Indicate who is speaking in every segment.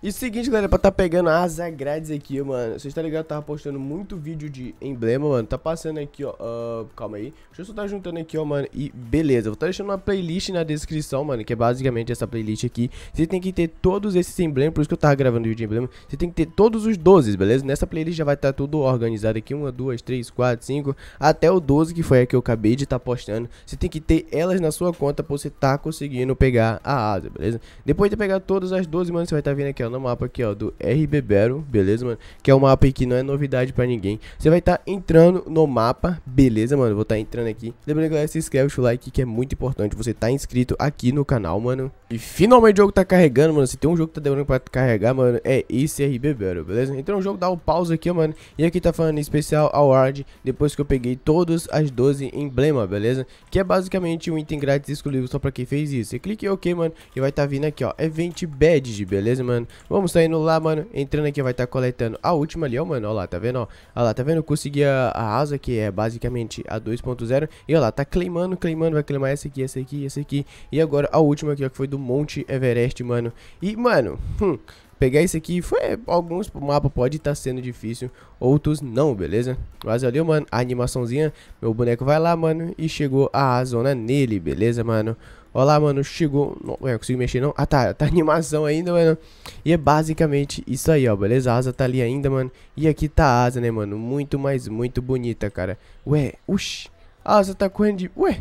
Speaker 1: E seguinte, galera, pra estar tá pegando as grades aqui, mano. Vocês tá ligado? Eu tava postando muito vídeo de emblema, mano. Tá passando aqui, ó. Uh, calma aí. Deixa eu só tá juntando aqui, ó, mano. E beleza. Vou tá deixando uma playlist na descrição, mano. Que é basicamente essa playlist aqui. Você tem que ter todos esses emblemas. Por isso que eu tava gravando vídeo de emblema. Você tem que ter todos os 12, beleza? Nessa playlist já vai estar tá tudo organizado aqui. Uma, duas, três, quatro, cinco. Até o 12, que foi a que eu acabei de estar tá postando. Você tem que ter elas na sua conta pra você tá conseguindo pegar a asa, beleza? Depois de pegar todas as 12, mano, você vai estar tá vindo aqui, ó no o mapa aqui, ó, do RB Battle, beleza, mano? Que é um mapa aí que não é novidade pra ninguém. Você vai estar tá entrando no mapa, beleza, mano? Vou estar tá entrando aqui. Lembrando, galera, se inscreve, deixa o like que é muito importante. Você tá inscrito aqui no canal, mano. E finalmente o jogo tá carregando, mano. Se tem um jogo que tá demorando pra carregar, mano, é esse RB Battle, beleza? Então o jogo dá o um pause aqui, mano. E aqui tá falando em especial Award, depois que eu peguei todas as 12 emblemas beleza? Que é basicamente um item grátis exclusivo só pra quem fez isso. Você clica em OK, mano, e vai tá vindo aqui, ó, Event Badge, beleza, mano? Vamos saindo tá lá, mano. Entrando aqui, vai estar tá coletando a última ali, ó, mano. Ó lá, tá vendo, ó. Ó lá, tá vendo? Consegui a, a asa, que é basicamente a 2.0. E ó lá, tá claimando, claimando. Vai claimar essa aqui, essa aqui, essa aqui. E agora a última aqui, ó, que foi do Monte Everest, mano. E, mano, hum, pegar esse aqui foi alguns mapas pode estar tá sendo difícil, outros não, beleza? Mas ali, mano, a animaçãozinha, meu boneco vai lá, mano, e chegou a zona nele, beleza, mano? Olha lá, mano, chegou... Não, ué, consigo mexer não? Ah, tá, tá animação ainda, mano. E é basicamente isso aí, ó, beleza? A asa tá ali ainda, mano. E aqui tá a asa, né, mano? Muito, mas muito bonita, cara. Ué, uxi. A asa tá correndo de... Ué?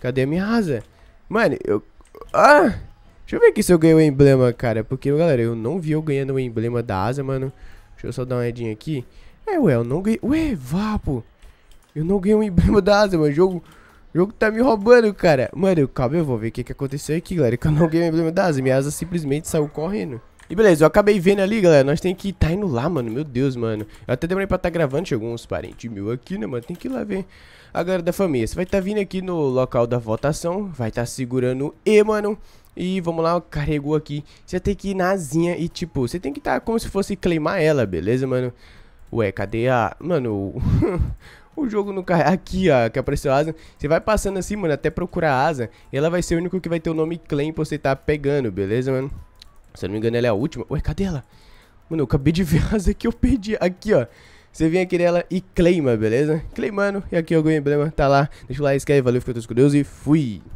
Speaker 1: Cadê a minha asa? Mano, eu... Ah! Deixa eu ver aqui se eu ganhei o emblema, cara. Porque, galera, eu não vi eu ganhando o emblema da asa, mano. Deixa eu só dar uma edinha aqui. É, ué, eu não ganhei... Ué, vapo! Eu não ganhei o emblema da asa, mano. O jogo... O jogo tá me roubando, cara. Mano, calma, eu vou ver o que, que aconteceu aqui, galera. Que eu não ganhei o emblema da asa. Minha asa simplesmente saiu correndo. E beleza, eu acabei vendo ali, galera, nós tem que tá indo lá, mano, meu Deus, mano. Eu até demorei pra estar tá gravando, chegou uns parentes meus aqui, né, mano, tem que ir lá ver a galera da família. Você vai estar tá vindo aqui no local da votação, vai estar tá segurando E, mano, e vamos lá, carregou aqui. Você tem que ir na asinha e tipo, você tem que estar tá como se fosse claimar ela, beleza, mano? Ué, cadê a... Mano... o jogo não cai. Aqui, ó, que apareceu a asa. Você vai passando assim, mano, até procurar a asa. ela vai ser o único que vai ter o nome claim pra você tá pegando, beleza, mano? Se eu não me engano, ela é a última. Ué, cadê ela? Mano, eu acabei de ver a asa que eu perdi. Aqui, ó. Você vem aqui nela e claima, beleza? Claimando. E aqui é o emblema. Tá lá. Deixa o like, inscreve. Valeu, fica todos com Deus e fui.